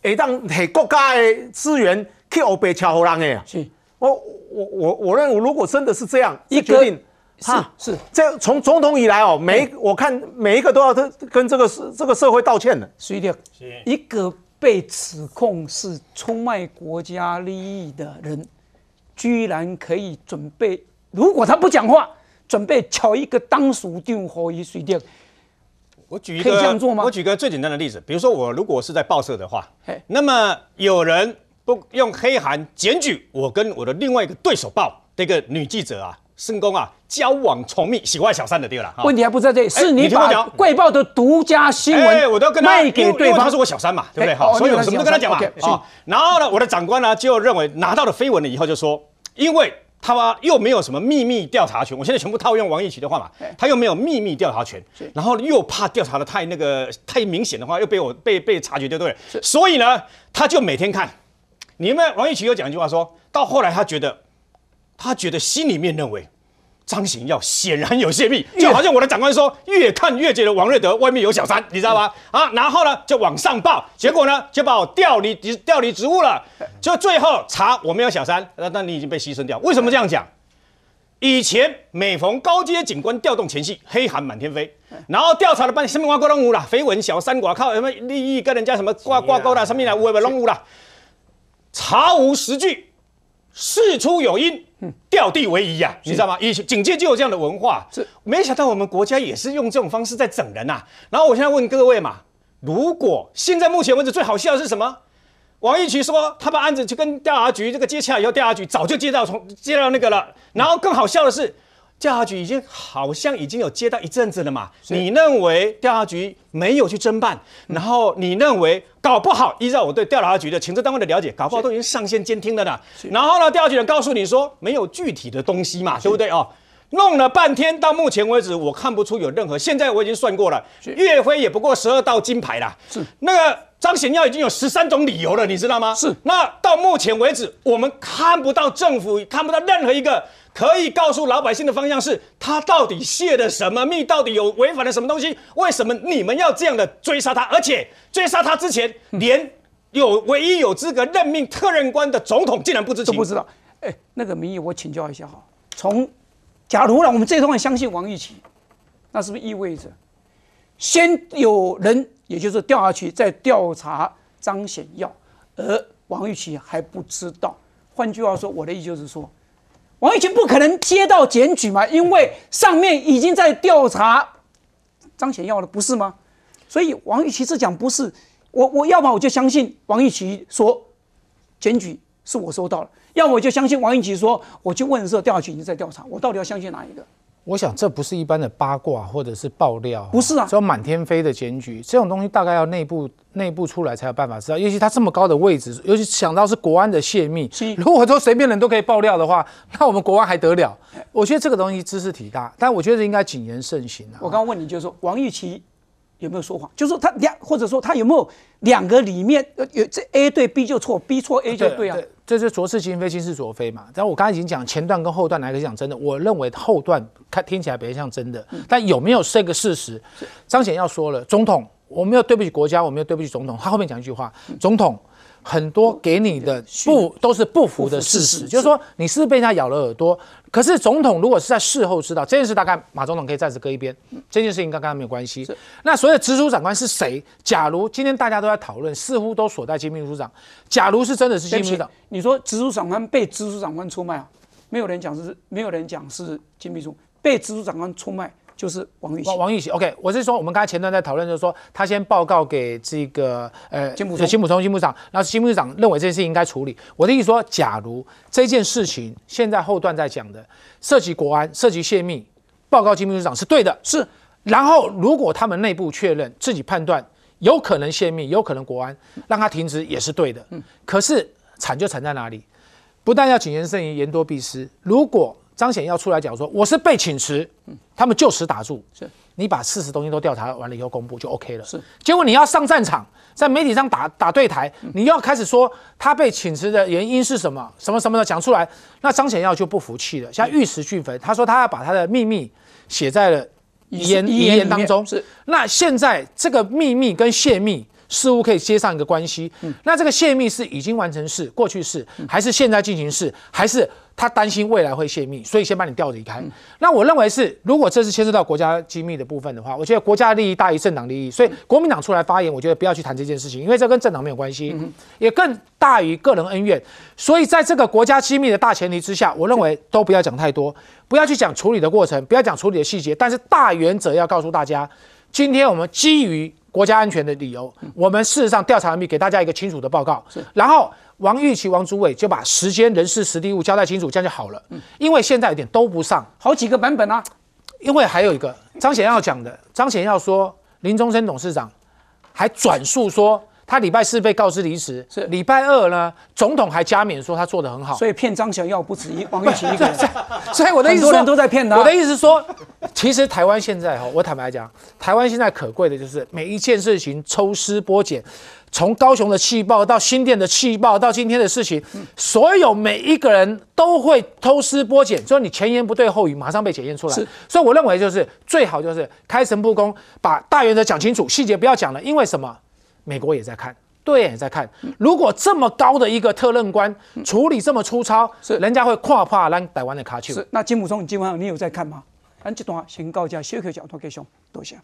哎，当黑国家的资源去后背超后人诶！是，我我我我认为，如果真的是这样，一个定，是是这从总统以来哦，每我看每一个都要跟跟这个这个社会道歉的。水电，一个被指控是出卖国家利益的人，居然可以准备，如果他不讲话，准备敲一个当属定和伊水电。我举一个，我举个最简单的例子，比如说我如果是在报社的话，那么有人不用黑函检举我跟我的另外一个对手报的一个女记者啊，申公啊交往从密，喜欢小三的对了。问题还不在这里，是你把贵报的独家新闻，我都要跟他卖给对方，因为他是我小三嘛，对不对？好，所以我什么都跟他讲嘛。然后呢，我的长官呢就认为拿到了绯闻了以后就说，因为。他又没有什么秘密调查权，我现在全部套用王一奇的话嘛，他又没有秘密调查权，然后又怕调查的太那个太明显的话，又被我被被察觉，对不对？所以呢，他就每天看。你们王一奇又讲一句话，说到后来他觉得，他觉得心里面认为。张行耀显然有泄密，就好像我的长官说，越看越觉得王瑞德外面有小三，你知道吧？<laughs> 啊，然后呢就往上报，结果呢就把我调离职，调离职务了。<laughs> 就最后查我没有小三，那那你已经被牺牲掉。为什么这样讲？以前每逢高阶警官调动前夕，黑函满天飞，<laughs> 然后调查的把什么官过弄乌了，绯闻小三挂靠什么利益跟人家什么挂挂钩了，什么乌乌弄乌了，查无实据，事出有因。掉地为夷呀，你知道吗？以前警界就有这样的文化，是没想到我们国家也是用这种方式在整人呐。然后我现在问各位嘛，如果现在目前为止最好笑的是什么？王义渠说他把案子就跟调查局这个接洽，以后，调查局早就接到从接到那个了。然后更好笑的是。调查局已经好像已经有接到一阵子了嘛，你认为调查局没有去侦办，然后你认为搞不好依照我对调查局的情报单位的了解，搞不好都已经上线监听了呢。然后呢，调查局的告诉你说没有具体的东西嘛，对不对哦？弄了半天到目前为止我看不出有任何，现在我已经算过了，岳飞也不过十二道金牌了，是那个张显耀已经有十三种理由了，你知道吗？是。那到目前为止我们看不到政府看不到任何一个。可以告诉老百姓的方向是，他到底泄的什么密，到底有违反了什么东西？为什么你们要这样的追杀他？而且追杀他之前，连有唯一有资格任命特任官的总统竟然不知情，不知道。哎，那个民意我请教一下哈。从，假如让我们这方相信王玉琪，那是不是意味着，先有人也就是掉下去，再调查张显耀，而王玉琪还不知道？换句话说，我的意思就是说。王玉琴不可能接到检举嘛？因为上面已经在调查张显耀了，不是吗？所以王玉琪是讲不是？我我要么我就相信王玉琪说检举是我收到了，要么我就相信王玉琪说我去问的时候，调查局已经在调查，我到底要相信哪一个？我想这不是一般的八卦或者是爆料，不是啊，有满天飞的检举这种东西，大概要内部内部出来才有办法知道。尤其他这么高的位置，尤其想到是国安的泄密，是如果说随便人都可以爆料的话，那我们国安还得了？我觉得这个东西知识体大，但我觉得应该谨言慎行啊。我刚刚问你，就是说王玉琪。有没有说谎？就是说他两，或者说他有没有两个里面有这 A 对 B 就错，B 错 A 就对啊？这是浊是情非，情是左非嘛？但我刚才已经讲前段跟后段哪个讲真的？我认为后段看听起来比较像真的，但有没有这个事实？张显要说了，总统，我没有对不起国家，我没有对不起总统。他后面讲一句话，总统。很多给你的不都是不符的事实，就是说你是被他咬了耳朵。可是总统如果是在事后知道这件事，大概马总统可以暂时搁一边，这件事情跟他没有关系。那所有直属长官是谁？假如今天大家都在讨论，似乎都锁在金秘书长。假如是真的，是金秘书长，你说直属长官被直属长官出卖啊？没有人讲是，没有人讲是金秘书被直属长官出卖。就是王玉王王玉玺，OK，我是说，我们刚才前段在讨论，就是说他先报告给这个呃，金普松、金普松、金部长，然后金部长认为这件事情应该处理。我的意思说，假如这件事情现在后段在讲的涉及国安、涉及泄密，报告金秘书长是对的，是。然后如果他们内部确认自己判断有可能泄密，有可能国安让他停职也是对的。嗯。可是惨就惨在哪里？不但要谨言慎言，言多必失。如果张显耀出来讲说，我是被请辞，他们就此打住。是，你把事实东西都调查完了以后公布就 OK 了。是，结果你要上战场，在媒体上打打对台，你要开始说他被请辞的原因是什么什么什么的讲出来，那张显耀就不服气了，像玉石俱焚，他说他要把他的秘密写在了言遗言当中。是，那现在这个秘密跟泄密。似乎可以接上一个关系，那这个泄密是已经完成式、过去式，还是现在进行式，还是他担心未来会泄密，所以先把你调离开？那我认为是，如果这是牵涉到国家机密的部分的话，我觉得国家利益大于政党利益，所以国民党出来发言，我觉得不要去谈这件事情，因为这跟政党没有关系，也更大于个人恩怨。所以在这个国家机密的大前提之下，我认为都不要讲太多，不要去讲处理的过程，不要讲处理的细节，但是大原则要告诉大家，今天我们基于。国家安全的理由，我们事实上调查完毕，给大家一个清楚的报告。是，然后王玉琪、王祖伟就把时间、人事、实地物交代清楚，这样就好了。因为现在有点都不上，好几个版本啊。因为还有一个张显耀讲的，张显耀说林宗生董事长还转述说他礼拜四被告知离职，是礼拜二呢，总统还加冕说他做的很好，所以骗张显耀不止一王玉琪一个人，<laughs> 所以我的意思说。其实台湾现在哈，我坦白讲，台湾现在可贵的就是每一件事情抽丝剥茧，从高雄的气爆到新店的气爆到今天的事情，所有每一个人都会抽丝剥茧，所以你前言不对后语，马上被检验出来。所以我认为就是最好就是开诚布公，把大原则讲清楚，细节不要讲了。因为什么？美国也在看，对也在看。如果这么高的一个特任官处理这么粗糙，是人家会跨跨让台湾的卡丘。是，那金普松，你今晚你有在看吗？咱这段先到这，小 Q 交通结束，多谢。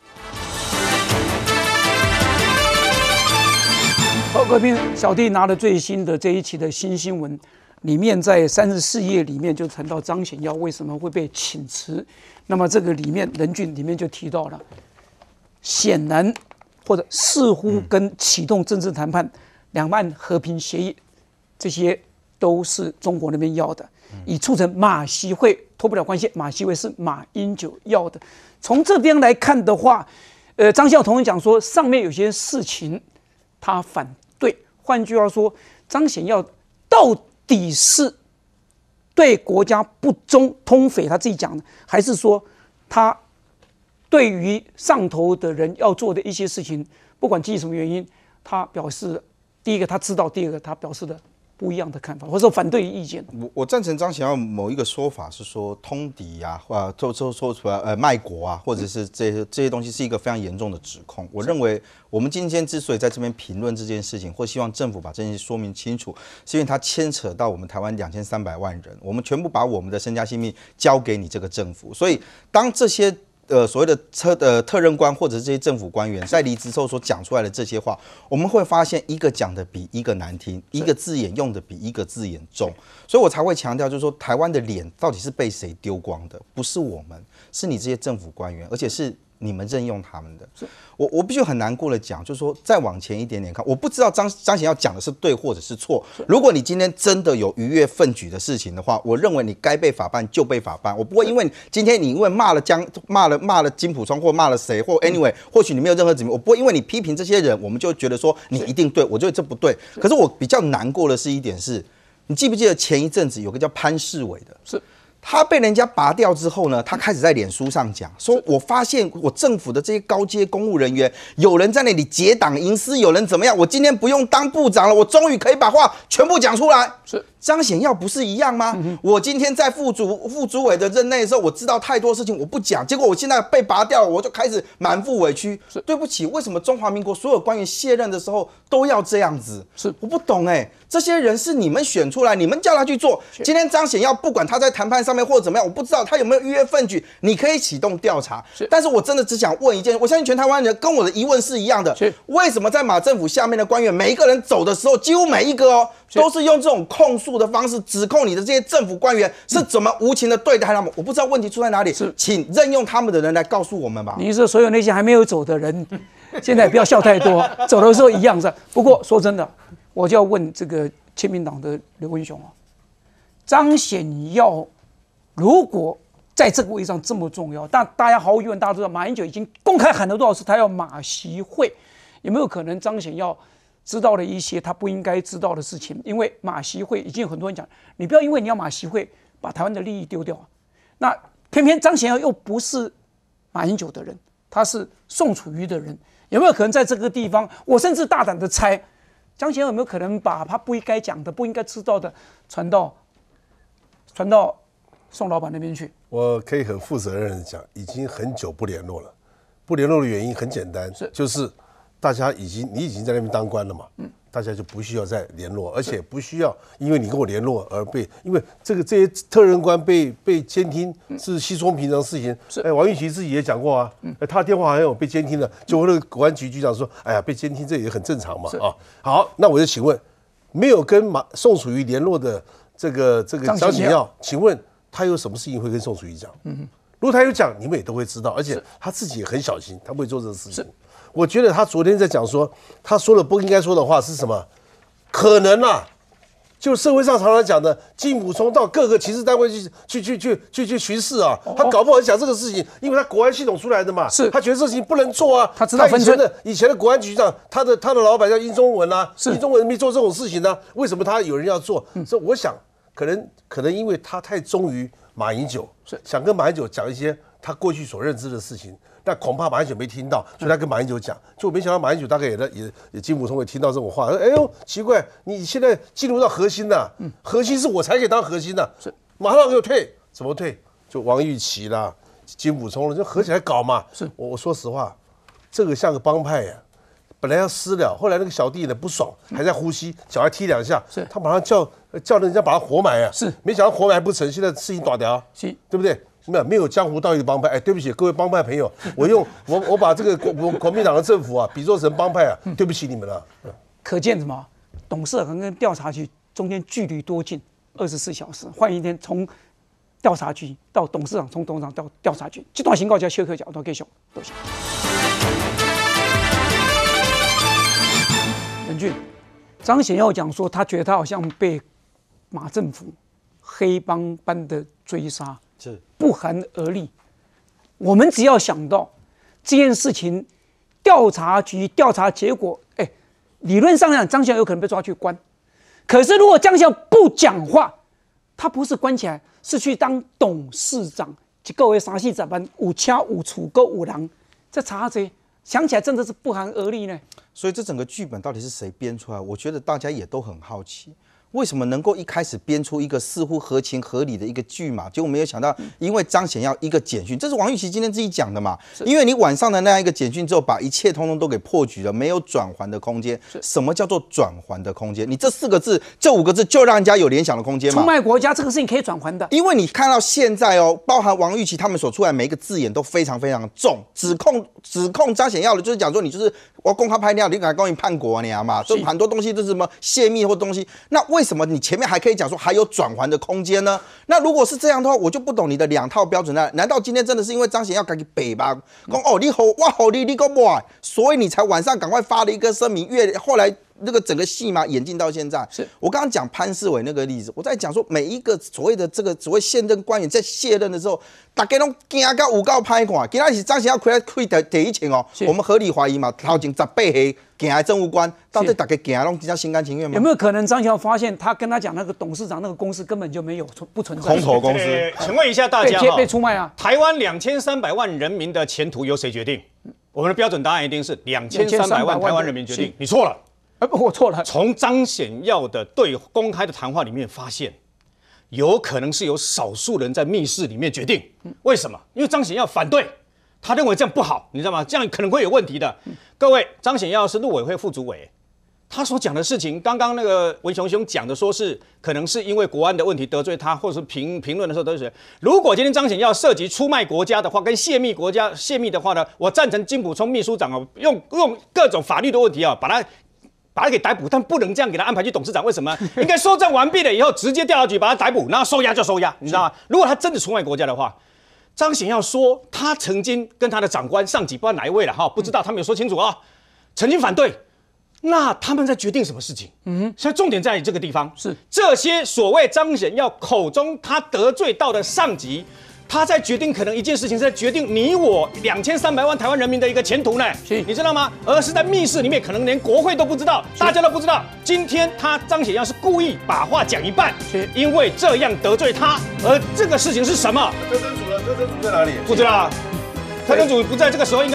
何国平小弟拿了最新的这一期的新新闻，里面在三十四页里面就谈到张显耀为什么会被请辞。那么这个里面人俊里面就提到了，显然或者似乎跟启动政治谈判、两岸和平协议，这些都是中国那边要的，以促成马习会。脱不了关系，马锡威是马英九要的。从这边来看的话，呃，张孝同讲说，上面有些事情他反对。换句话说，张显耀到底是对国家不忠、通匪？他自己讲的，还是说他对于上头的人要做的一些事情，不管基于什么原因，他表示：第一个他知道，第二个他表示的。不一样的看法，或者反对意见。我我赞成张显耀某一个说法，是说通敌呀，啊，都都说出来，呃，卖国啊，或者是这些这些东西，是一个非常严重的指控。我认为，我们今天之所以在这边评论这件事情，或希望政府把这件事说明清楚，是因为它牵扯到我们台湾两千三百万人，我们全部把我们的身家性命交给你这个政府，所以当这些。呃，所谓的特的特任官或者这些政府官员在离职后所讲出来的这些话，我们会发现一个讲的比一个难听，一个字眼用的比一个字眼重，所以我才会强调，就是说台湾的脸到底是被谁丢光的？不是我们，是你这些政府官员，而且是。你们任用他们的，我我必须很难过的讲，就是说再往前一点点看，我不知道张张贤要讲的是对或者是错。如果你今天真的有逾越分举的事情的话，我认为你该被法办就被法办。我不会因为今天你因为骂了江骂了骂了金普聪或骂了谁或 anyway，或许你没有任何指明，我不会因为你批评这些人，我们就觉得说你一定对，我觉得这不对。可是我比较难过的是一点是，你记不记得前一阵子有个叫潘世伟的？是。他被人家拔掉之后呢，他开始在脸书上讲说：“我发现我政府的这些高阶公务人员，有人在那里结党营私，有人怎么样？我今天不用当部长了，我终于可以把话全部讲出来。”是。张显耀不是一样吗？我今天在副主副主委的任内的时候，我知道太多事情，我不讲。结果我现在被拔掉了，我就开始满腹委屈。对不起，为什么中华民国所有官员卸任的时候都要这样子？是，我不懂哎，这些人是你们选出来，你们叫他去做。今天张显耀不管他在谈判上面或者怎么样，我不知道他有没有约份分你可以启动调查。但是我真的只想问一件，我相信全台湾人跟我的疑问是一样的：为什么在马政府下面的官员每一个人走的时候，几乎每一个哦都是用这种控诉？的方式指控你的这些政府官员是怎么无情的对待他们？我不知道问题出在哪里，请任用他们的人来告诉我们吧。你是所有那些还没有走的人，现在不要笑太多，走的时候一样是。不过说真的，我就要问这个亲民党的刘文雄啊，张显耀，如果在这个位置上这么重要，但大家毫无疑问，大家知道马英九已经公开喊了多少次他要马习会，有没有可能张显耀？知道了一些他不应该知道的事情，因为马习会已经有很多人讲，你不要因为你要马习会把台湾的利益丢掉啊。那偏偏张贤欧又不是马英九的人，他是宋楚瑜的人，有没有可能在这个地方？我甚至大胆的猜，张贤欧有没有可能把他不应该讲的、不应该知道的传到传到宋老板那边去？我可以很负责任的讲，已经很久不联络了。不联络的原因很简单，是就是。大家已经，你已经在那边当官了嘛？嗯，大家就不需要再联络，而且不需要，因为你跟我联络而被，因为这个这些特任官被被监听是稀松平常事情。是，哎，王玉琦自己也讲过啊，哎，他的电话好像有被监听的，就那个国安局局长说，哎呀，被监听这也很正常嘛，啊。好，那我就请问，没有跟马宋楚瑜联络的这个这个张景耀，请问他有什么事情会跟宋楚瑜讲？嗯，如果他有讲，你们也都会知道，而且他自己也很小心，他不会做这个事情。我觉得他昨天在讲说，他说了不应该说的话是什么？可能啊，就社会上常常讲的，金普松到各个骑士单位去去去去去去巡视啊，他搞不好想这个事情，因为他国安系统出来的嘛，是，他觉得事情不能做啊。他知道分寸。以前的以前的国安局长，他的他的老板叫殷忠文啊，殷忠文没做这种事情呢，为什么他有人要做？这我想，可能可能因为他太忠于马英九，是，想跟马英九讲一些他过去所认知的事情。但恐怕马英九没听到，所以他跟马英九讲，就没想到马英九大概也在也也金普聪也听到这种话，说哎呦奇怪，你现在进入到核心了，核心是我才可以当核心的，是马上给我退，怎么退？就王玉琪啦，金普聪了，就合起来搞嘛。是，我我说实话，这个像个帮派呀，本来要私了，后来那个小弟呢不爽，还在呼吸，脚还踢两下，是他马上叫叫人家把他活埋啊！是，没想到活埋不成，现在事情大掉，是，对不对？没有没有江湖道义帮派哎，对不起各位帮派朋友，我用我我把这个国国国民党的政府啊比作成帮派啊，对不起你们了。可见什么？董事长跟调查局中间距离多近，二十四小时换一天从调查局到董事长，从董事长到调查局，这段情高叫休克脚都给上都行。文俊，张显耀讲说他觉得他好像被马政府黑帮般的追杀。是。不寒而栗。我们只要想到这件事情，调查局调查结果，哎，理论上讲，张孝有可能被抓去关。可是如果张孝不讲话，他不是关起来，是去当董事长，各位啥戏？咋办？五掐五处勾五郎，这查着，想起来真的是不寒而栗呢。所以这整个剧本到底是谁编出来？我觉得大家也都很好奇。为什么能够一开始编出一个似乎合情合理的一个剧结果没有想到，因为张显耀一个简讯，这是王玉琪今天自己讲的嘛？因为你晚上的那样一个简讯之后，把一切通通都给破局了，没有转还的空间。什么叫做转还的空间？你这四个字、这五个字就让人家有联想的空间嘛？出卖国家这个事情可以转还的，因为你看到现在哦，包含王玉琪他们所出来每一个字眼都非常非常重，指控指控张显耀的就是讲说你就是我公开拍你，你敢告你叛国你嘛？就很多东西都是什么泄密或东西，那为？什么？你前面还可以讲说还有转圜的空间呢？那如果是这样的话，我就不懂你的两套标准了。难道今天真的是因为张贤要赶北吧？讲哦，你吼哇吼你你 boy，所以你才晚上赶快发了一个声明，越后来。那个整个戏嘛演进到现在，是我刚刚讲潘世伟那个例子，我在讲说每一个所谓的这个所谓现任官员在卸任的时候，大家都惊到有够拍看，原来是张贤耀亏开提一钱哦。我们合理怀疑嘛，头前十八岁跟还政务官，到底大家跟拢比较心甘情愿吗？有没有可能张贤耀发现他跟他讲那个董事长那个公司根本就没有存不存在？空头公司，请问一下大家哈，被出卖啊！台湾两千三百万人民的前途由谁决定？我们的标准答案一定是两千三百万台湾人民决定。你错了。我错了。从张显耀的对公开的谈话里面发现，有可能是有少数人在密室里面决定。为什么？因为张显耀反对，他认为这样不好，你知道吗？这样可能会有问题的。各位，张显耀是陆委会副主委，他所讲的事情，刚刚那个文雄兄讲的，说是可能是因为国安的问题得罪他，或者是评评论的时候得罪。如果今天张显耀涉及出卖国家的话，跟泄密国家泄密的话呢，我赞成金普聪秘书长啊，用用各种法律的问题啊，把他。把他给逮捕，但不能这样给他安排去董事长。为什么？<laughs> 应该收账完毕了以后，直接调查局把他逮捕，然后收押就收押，你知道吗？如果他真的出卖国家的话，张显要说他曾经跟他的长官上级，不知道哪一位了哈，不知道他没有说清楚啊，曾经反对。那他们在决定什么事情？嗯，现在重点在于这个地方是这些所谓张显要口中他得罪到的上级。他在决定可能一件事情，在决定你我两千三百万台湾人民的一个前途呢？是，你知道吗？而是在密室里面，可能连国会都不知道，大家都不知道。今天他张显耀是故意把话讲一半，因为这样得罪他。而这个事情是什么？特震主呢？特震主在哪里？不知道，特震主不在这个时候应该。